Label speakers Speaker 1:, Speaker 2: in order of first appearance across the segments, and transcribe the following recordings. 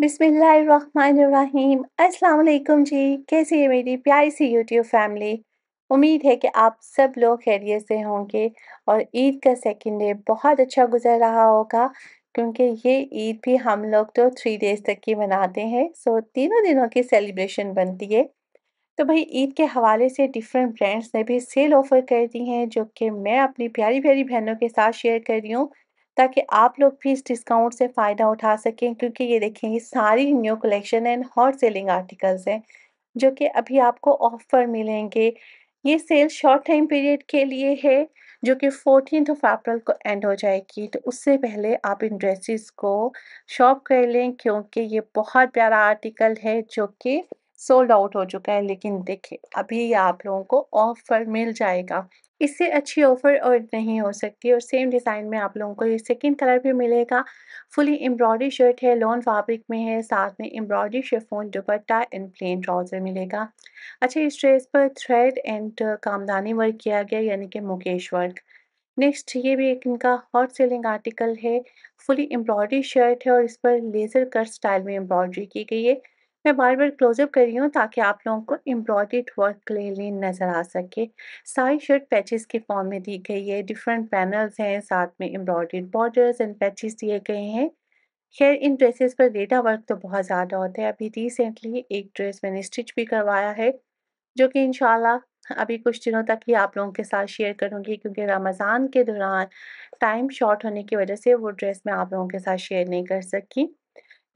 Speaker 1: बिसमीम अलकुम जी कैसी है मेरी प्यारी सी यूट्यूब फैमिली उम्मीद है कि आप सब लोग खैरियत से होंगे और ईद का सेकेंड डे बहुत अच्छा गुजर रहा होगा क्योंकि ये ईद भी हम लोग तो थ्री डेज़ तक की मनाते हैं सो तीनों दिनों की सेलिब्रेशन बनती है तो भाई ईद के हवाले से डिफरेंट ब्रांड्स ने भी सेल ऑफ़र कर दी हैं जो कि मैं अपनी प्यारी प्यारी बहनों के साथ शेयर कर रही हूँ ताकि आप लोग भी इस डिस्काउंट से फ़ायदा उठा सकें क्योंकि ये देखें ये सारी new collection and hot selling articles हैं जो कि अभी आपको ऑफर मिलेंगे ये सेल शॉर्ट टाइम पीरियड के लिए है जो कि फोर्टीन ऑफ अप्रैल को एंड हो जाएगी तो उससे पहले आप इन ड्रेसेस को शॉप कर लें क्योंकि ये बहुत प्यारा आर्टिकल है जो कि सोल्ड आउट हो चुका है लेकिन देखिए अभी आप लोगों को ऑफर मिल जाएगा इससे अच्छी ऑफ़र और नहीं हो सकती और सेम डिज़ाइन में आप लोगों को ये सेकंड कलर भी मिलेगा फुली एम्ब्रॉयडरी शर्ट है लॉन फैब्रिक में है साथ में embroidery chiffon dupatta and plain trouser मिलेगा अच्छा इस ड्रेस पर थ्रेड एंड कामदानी वर्क किया गया यानी कि मुकेश वर्क नेक्स्ट ये भी एक इनका हॉट सेलिंग आर्टिकल है फुली एम्ब्रॉयडरी शर्ट है और इस पर लेज़र कट स्टाइल में एम्ब्रॉयडरी की गई है मैं बार बार क्लोजअप कर रही हूँ ताकि आप लोगों को एम्ब्रॉयड वर्क क्लियरली नज़र आ सके सारी शर्ट पैचेस के फॉर्म में दी गई है डिफरेंट पैनल्स हैं साथ में एम्ब्रॉयड बॉर्डर्स एंड पैचेस दिए गए हैं खैर इन ड्रेसेस पर डेटा वर्क तो बहुत ज़्यादा होता है अभी रिसेंटली एक ड्रेस मैंने स्टिच भी करवाया है जो कि इन अभी कुछ दिनों तक ही आप लोगों के साथ शेयर करूंगी क्योंकि रमज़ान के दौरान टाइम शॉर्ट होने की वजह से वो ड्रेस मैं आप लोगों के साथ शेयर नहीं कर सकी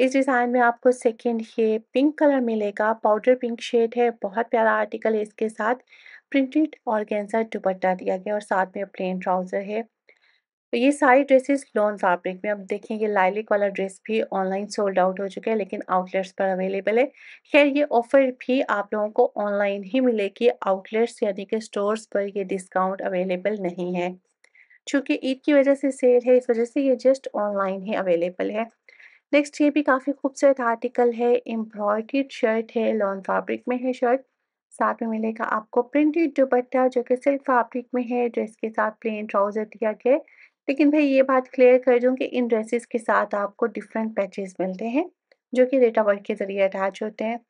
Speaker 1: इस डिज़ाइन में आपको सेकेंड ये पिंक कलर मिलेगा पाउडर पिंक शेड है बहुत प्यारा आर्टिकल है इसके साथ प्रिंटेड ऑर्गेन्जा दुपट्टा दिया गया और साथ में प्लेन ट्राउज़र है तो ये सारी ड्रेसेस लॉन फैब्रिक में अब देखें ये लाइलिक वाला ड्रेस भी ऑनलाइन सोल्ड आउट हो चुका है लेकिन आउटलेट्स पर अवेलेबल है खैर ये ऑफ़र भी आप लोगों को ऑनलाइन ही मिलेगी आउटलेट्स यानी कि स्टोर्स पर ये डिस्काउंट अवेलेबल नहीं है चूंकि ईद की वजह से सेल है इस वजह से ये जस्ट ऑनलाइन ही अवेलेबल है नेक्स्ट ये भी काफ़ी खूबसूरत आर्टिकल है एम्ब्रॉयड्रीड शर्ट है लॉन फैब्रिक में है शर्ट साथ में मिलेगा आपको प्रिंटेड दुपट्टा जो कि सिल्क फैब्रिक में है ड्रेस के साथ प्लेन ट्राउज़र दिया गया है लेकिन भाई ये बात क्लियर कर दूँ कि इन ड्रेसेस के साथ आपको डिफरेंट पैचेस मिलते हैं जो कि डेटा वर्क के ज़रिए अटैच होते हैं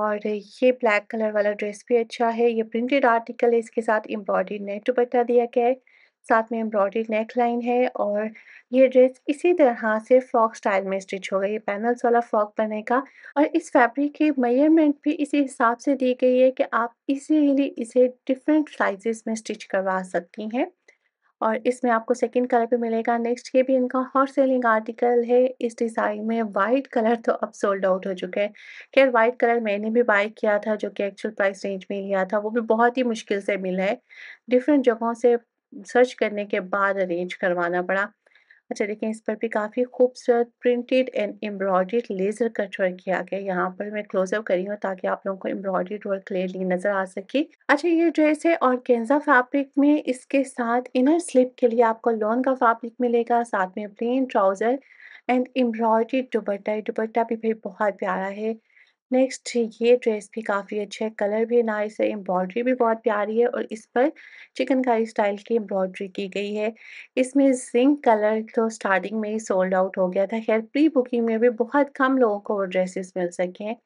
Speaker 1: और ये ब्लैक कलर वाला ड्रेस भी अच्छा है ये प्रिंटेड आर्टिकल है इसके साथ एम्ब्रॉयड नेट दुपट्टा दिया गया है साथ में एम्ब्रॉयडरी नेक लाइन है और ये ड्रेस इसी तरह से फ्रॉक स्टाइल में स्टिच होगा ये पैनल्स वाला फ्रॉक बनेगा और इस फैब्रिक की मेजरमेंट भी इसी हिसाब से दी गई है कि आप इसीलिए इसे डिफरेंट साइजेस में स्टिच करवा सकती हैं और इसमें आपको सेकंड कलर पे मिलेगा नेक्स्ट ये भी इनका हॉट सेलिंग आर्टिकल है इस डिज़ाइन में वाइट कलर तो अब सोल्ड आउट हो चुके हैं खैर वाइट कलर मैंने भी बाई किया था जो कि एक्चुअल प्राइस रेंज में लिया था वो भी बहुत ही मुश्किल से मिला है डिफरेंट जगहों से सर्च करने के बाद अरेंज करवाना पड़ा अच्छा देखिए इस पर भी काफ़ी खूबसूरत printed and embroidered laser cut work किया गया यहाँ पर मैं क्लोजअप करी हूँ ताकि आप लोगों को एम्ब्रॉयड वर्क क्लियरली नज़र आ सके अच्छा ये ड्रेस है और कैंजा फैब्रिक में इसके साथ इनर स्लिप के लिए आपको लॉन का फैब्रिक मिलेगा साथ में प्लेन ट्राउज़र एंड एम्ब्रॉयड दुपट्टा दुपट्टा भी भाई बहुत प्यारा है नेक्स्ट ये ड्रेस भी काफ़ी अच्छा है कलर भी नाइस है एम्ब्रॉयडरी भी बहुत प्यारी है और इस पर चिकनकारी स्टाइल की एम्ब्रॉयडरी की गई है इसमें जिंक कलर तो स्टार्टिंग में ही सोल्ड आउट हो गया था खैर प्री बुकिंग में भी बहुत कम लोगों को वो ड्रेसेस मिल सके हैं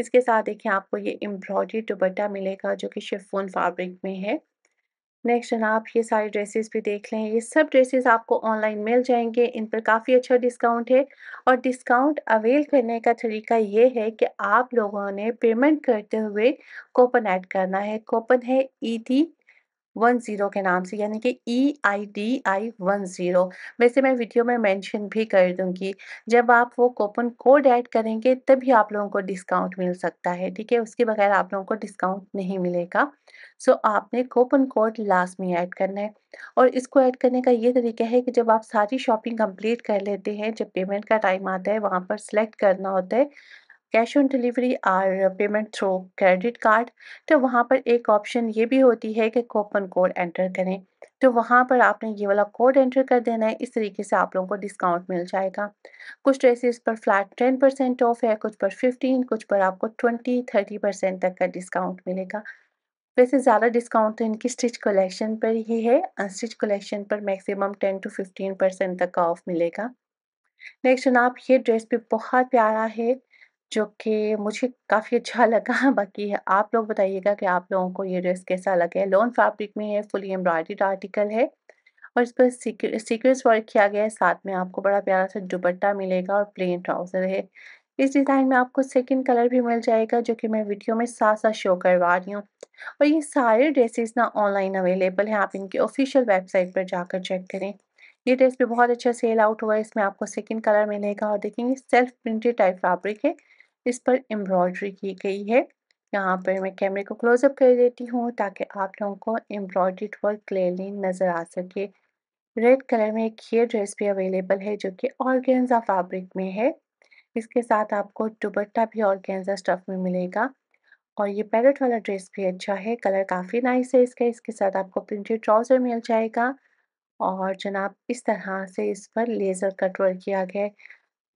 Speaker 1: इसके साथ देखिए आपको ये एम्ब्रॉयडरी दुपट्टा मिलेगा जो कि शिफोन फैब्रिक में है नेक्स्ट जनाब ये सारे ड्रेसेस भी देख लें ये सब ड्रेसेस आपको ऑनलाइन मिल जाएंगे इन पर काफ़ी अच्छा डिस्काउंट है और डिस्काउंट अवेल करने का तरीका ये है कि आप लोगों ने पेमेंट करते हुए कोपन ऐड करना है कोपन है ई वन ज़ीरो के नाम से यानी कि E I D I one zero वैसे मैं वीडियो में मेंशन भी कर दूंगी जब आप वो कूपन कोड ऐड करेंगे तभी आप लोगों को डिस्काउंट मिल सकता है ठीक है उसके बगैर आप लोगों को डिस्काउंट नहीं मिलेगा सो so, आपने कूपन कोड लास्ट में ऐड करना है और इसको ऐड करने का ये तरीका है कि जब आप सारी शॉपिंग कंप्लीट कर लेते हैं जब पेमेंट का टाइम आता है वहाँ पर सिलेक्ट करना होता है कैश ऑन डिलीवरी और पेमेंट थ्रू क्रेडिट कार्ड तो वहाँ पर एक ऑप्शन ये भी होती है कि कोपन कोड एंटर करें तो वहाँ पर आपने ये वाला कोड एंटर कर देना है इस तरीके से आप लोगों को डिस्काउंट मिल जाएगा कुछ ड्रेसेस तो पर फ्लैट टेन परसेंट ऑफ है कुछ पर फिफ्टीन कुछ पर आपको ट्वेंटी थर्टी परसेंट तक का डिस्काउंट मिलेगा वैसे ज़्यादा डिस्काउंट तो इनकी स्टिच कलेक्शन पर ही है अनस्टिच कलेक्शन पर maximum ten to fifteen percent तक का ऑफ मिलेगा नेक्स्ट जनाब ये ड्रेस भी बहुत प्यारा है जो कि मुझे काफ़ी अच्छा लगा। बाकी आप लोग बताइएगा कि आप लोगों को ये ड्रेस कैसा लगे? लॉन फैब्रिक में है, फुली एम्ब्रॉयड आर्टिकल है और इस पर सीक्वे वर्क किया गया है। साथ में आपको बड़ा प्यारा-सा दुपट्टा मिलेगा और प्लेन ट्राउज़र है। इस डिज़ाइन में आपको सेकंड कलर भी मिल जाएगा जो कि मैं वीडियो में साथ-साथ शो करवा रही हूँ और ये सारे ड्रेसेस ना ऑनलाइन अवेलेबल हैं। आप इनके ऑफ़िशियल वेबसाइट पर जाकर चेक करें। ये ड्रेस भी बहुत अच्छा सेल आउट हुआ है। इसमें आपको सेकंड कलर मिलेगा और देखेंगे सेल्फ प्रिंटेड टाइप फैब्रिक है। इस पर एम्ब्रॉयडरी की गई है यहाँ पर मैं कैमरे को क्लोजअप कर देती हूँ ताकि आप लोगों को एम्ब्रॉयड्रीड वर्क क्लियरली नज़र आ सके रेड कलर में एक हेयर ड्रेस भी अवेलेबल है जो कि ऑर्गेन्जा फैब्रिक में है इसके साथ आपको दुबट्टा भी ऑर्गेन्जा स्टफ में मिलेगा और ये पैरेट वाला ड्रेस भी अच्छा है कलर काफ़ी नाइस है इसका इसके साथ आपको प्रिंटेड ट्राउज़र मिल जाएगा और जनाब इस तरह से इस पर लेज़र कट वर्क किया गया है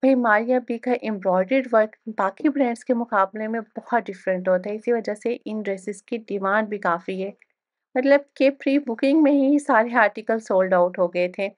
Speaker 1: भाई मारिया बी का एम्ब्रॉयडर्ड वर्क बाकी ब्रांड्स के मुकाबले में बहुत डिफरेंट होता है इसी वजह से इन ड्रेसेस की डिमांड भी काफ़ी है मतलब कि प्री बुकिंग में ही सारे आर्टिकल सोल्ड आउट हो गए थे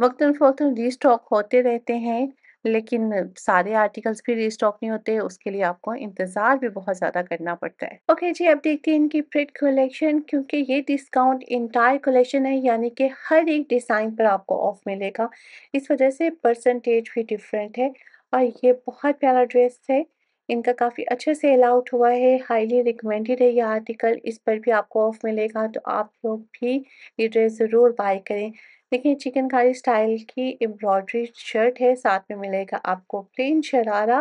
Speaker 1: वक्ता री स्टॉक होते रहते हैं लेकिन सारे आर्टिकल्स भी रिस्टॉक नहीं होते उसके लिए आपको इंतज़ार भी बहुत ज़्यादा करना पड़ता है ओके जी अब देखते हैं इनकी प्रिंट कलेक्शन क्योंकि ये डिस्काउंट इंटायर कलेक्शन है यानी कि हर एक डिज़ाइन पर आपको ऑफ मिलेगा इस वजह से परसेंटेज भी डिफरेंट है और ये बहुत प्यारा ड्रेस है इनका काफ़ी अच्छे से अलाउट हुआ है हाईली रिकमेंडेड है ये आर्टिकल इस पर भी आपको ऑफ मिलेगा तो आप लोग भी ये ड्रेस ज़रूर बाय करें देखिए चिकनकारी स्टाइल की एम्ब्रॉयडरी शर्ट है साथ में मिलेगा आपको प्लेन शरारा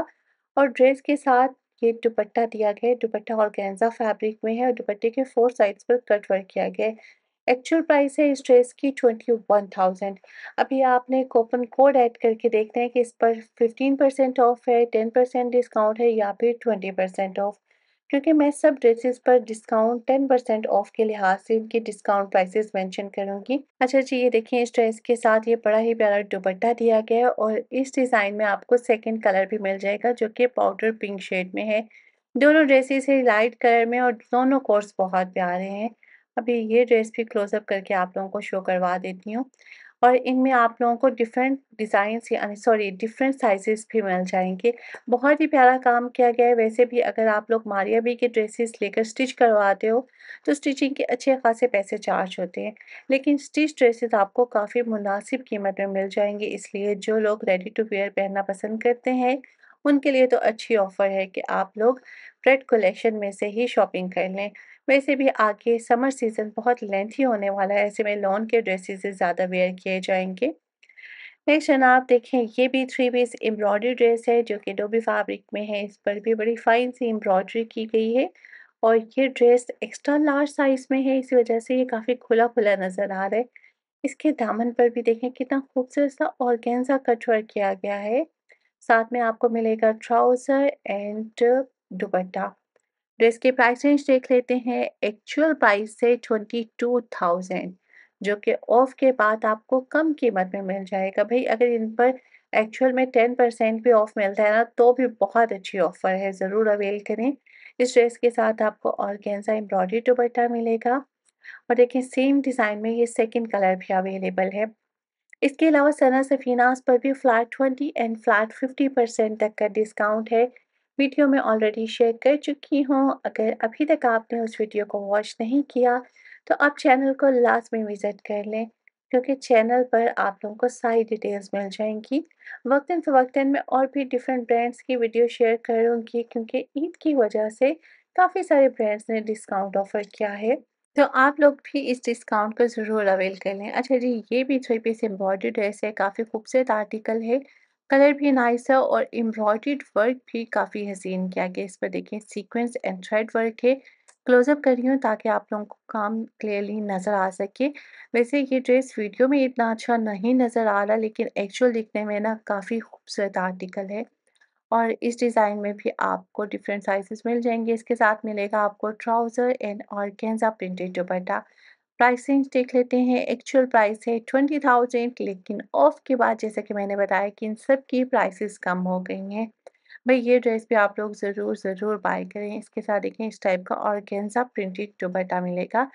Speaker 1: और ड्रेस के साथ ये दुपट्टा दिया गया है दुपट्टा और गेंजा फैब्रिक में है और दुपट्टे के फोर साइड्स पर कट वर्क किया गया है एक्चुअल प्राइस है इस ड्रेस की ट्वेंटी वन थाउजेंड अभी आपने कोपन कोड ऐड करके देखते हैं कि इस पर फिफ्टीन परसेंट ऑफ है टेन परसेंट डिस्काउंट है या फिर ट्वेंटी परसेंट ऑफ क्योंकि मैं सब ड्रेसेस पर डिस्काउंट टेन परसेंट ऑफ के लिहाज से इनकी डिस्काउंट प्राइसेस मेंशन करूंगी अच्छा जी ये देखिए इस ड्रेस के साथ ये बड़ा ही प्यारा दुपट्टा दिया गया है और इस डिज़ाइन में आपको सेकेंड कलर भी मिल जाएगा जो कि पाउडर पिंक शेड में है दोनों ड्रेसेस है लाइट कलर में और दोनों कोर्स बहुत प्यारे हैं अभी ये ड्रेस भी क्लोजअप करके आप लोगों को शो करवा देती हूँ और इनमें आप लोगों को डिफरेंट डिज़ाइंस यानी सॉरी डिफरेंट साइजेस भी मिल जाएंगे बहुत ही प्यारा काम किया गया है वैसे भी अगर आप लोग मारिया बी के ड्रेसेस लेकर स्टिच करवाते हो तो स्टिचिंग के अच्छे खासे पैसे चार्ज होते हैं लेकिन स्टिच ड्रेसेस आपको काफ़ी मुनासिब कीमत में मिल जाएंगे इसलिए जो लोग रेडी टू वेयर पहनना पसंद करते हैं उनके लिए तो अच्छी ऑफ़र है कि आप लोग ब्रेड कलेक्शन में से ही शॉपिंग कर लें वैसे भी आगे समर सीज़न बहुत लेंथी होने वाला है ऐसे में लॉन के ड्रेसेस ज़्यादा वेयर किए जाएंगे नेक्स्ट आप देखें ये भी थ्री पीस एम्ब्रॉयडरी ड्रेस है जो कि डोबी फैब्रिक में है इस पर भी बड़ी फाइन सी एम्ब्रॉयडरी की गई है और ये ड्रेस एक्स्ट्रा लार्ज साइज़ में है इसी वजह से ये काफ़ी खुला खुला नज़र आ रहा है इसके दामन पर भी देखें कितना खूबसूरत सा ऑर्गेन्जा कट वर्क किया गया है साथ में आपको मिलेगा ट्राउज़र एंड दुपट्टा ड्रेस के प्राइस रेंज देख लेते हैं एक्चुअल प्राइस से ट्वेंटी टू थाउजेंड जो कि ऑफ के बाद आपको कम कीमत में मिल जाएगा भाई अगर इन पर एक्चुअल में टेन परसेंट भी ऑफ मिलता है ना तो भी बहुत अच्छी ऑफर है ज़रूर अवेल करें इस ड्रेस के साथ आपको ऑर्गेन्जा एम्ब्रॉयडरी दुपट्टा मिलेगा और देखें सेम डिज़ाइन में ये सेकेंड कलर भी अवेलेबल है इसके अलावा सना सफीनास पर भी flat twenty and flat fifty percent तक का डिस्काउंट है वीडियो में ऑलरेडी शेयर कर चुकी हूँ अगर अभी तक आपने उस वीडियो को वॉच नहीं किया तो आप चैनल को लास्ट में विज़िट कर लें क्योंकि चैनल पर आप लोगों को सारी डिटेल्स मिल जाएंगी वक्ता फ़वक्ता में और भी डिफरेंट ब्रांड्स की वीडियो शेयर करूँगी क्योंकि ईद की वजह से काफ़ी सारे ब्रांड्स ने डिस्काउंट ऑफ़र किया है तो आप लोग भी इस डिस्काउंट को ज़रूर अवेल कर लें अच्छा जी ये भी थ्री पीस एम्ब्रॉयडरी ड्रेस है काफ़ी खूबसूरत आर्टिकल है कलर भी नाइस है और एम्ब्रॉयड वर्क भी काफ़ी हसीन किया गया इस पर देखें सीक्वेंस एंड थ्रेड वर्क है क्लोजअप कर रही हूँ ताकि आप लोगों को काम क्लियरली नज़र आ सके वैसे ये ड्रेस वीडियो में इतना अच्छा नहीं नज़र आ रहा लेकिन एक्चुअल दिखने में ना काफ़ी खूबसूरत आर्टिकल है और इस डिज़ाइन में भी आपको डिफरेंट साइजेस मिल जाएंगे इसके साथ मिलेगा आपको ट्राउज़र एंड कैंजा प्रिंटेड दुपट्टा प्राइसिंग देख लेते हैं एक्चुअल प्राइस है ट्वेंटी थाउजेंड लेकिन ऑफ के बाद जैसा कि मैंने बताया कि इन सब की प्राइसेस कम हो गई हैं भाई ये ड्रेस भी आप लोग ज़रूर ज़रूर बाय करें इसके साथ देखें इस टाइप का ऑर्गेन्जा प्रिंटेड दुपट्टा मिलेगा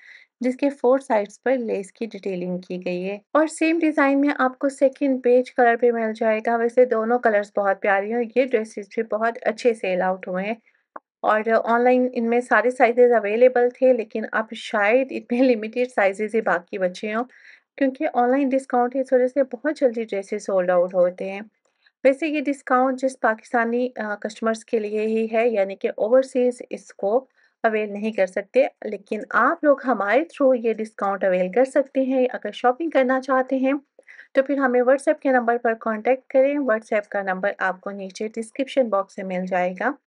Speaker 1: जिसके फोर साइड्स पर लेस की डिटेलिंग की गई है और सेम डिज़ाइन में आपको सेकंड पेज कलर पे मिल जाएगा वैसे दोनों कलर्स बहुत प्यारे हैं और ये ड्रेसेस भी बहुत अच्छे सेल आउट हुए हैं और ऑनलाइन इनमें सारे साइजेज़ अवेलेबल थे लेकिन अब शायद इतने लिमिटेड साइजेज़ ही बाकी बचे हों क्योंकि ऑनलाइन डिस्काउंट इस वजह से बहुत जल्दी ड्रेसेस सोल्ड आउट होते हैं वैसे ये डिस्काउंट जिस पाकिस्तानी कस्टमर्स के लिए ही है यानी कि ओवरसीज़ इसको अवेल नहीं कर सकते लेकिन आप लोग हमारे थ्रू ये डिस्काउंट अवेल कर सकते हैं अगर शॉपिंग करना चाहते हैं तो फिर हमें व्हाट्सएप के नंबर पर कांटेक्ट करें व्हाट्सएप का नंबर आपको नीचे डिस्क्रिप्शन बॉक्स में मिल जाएगा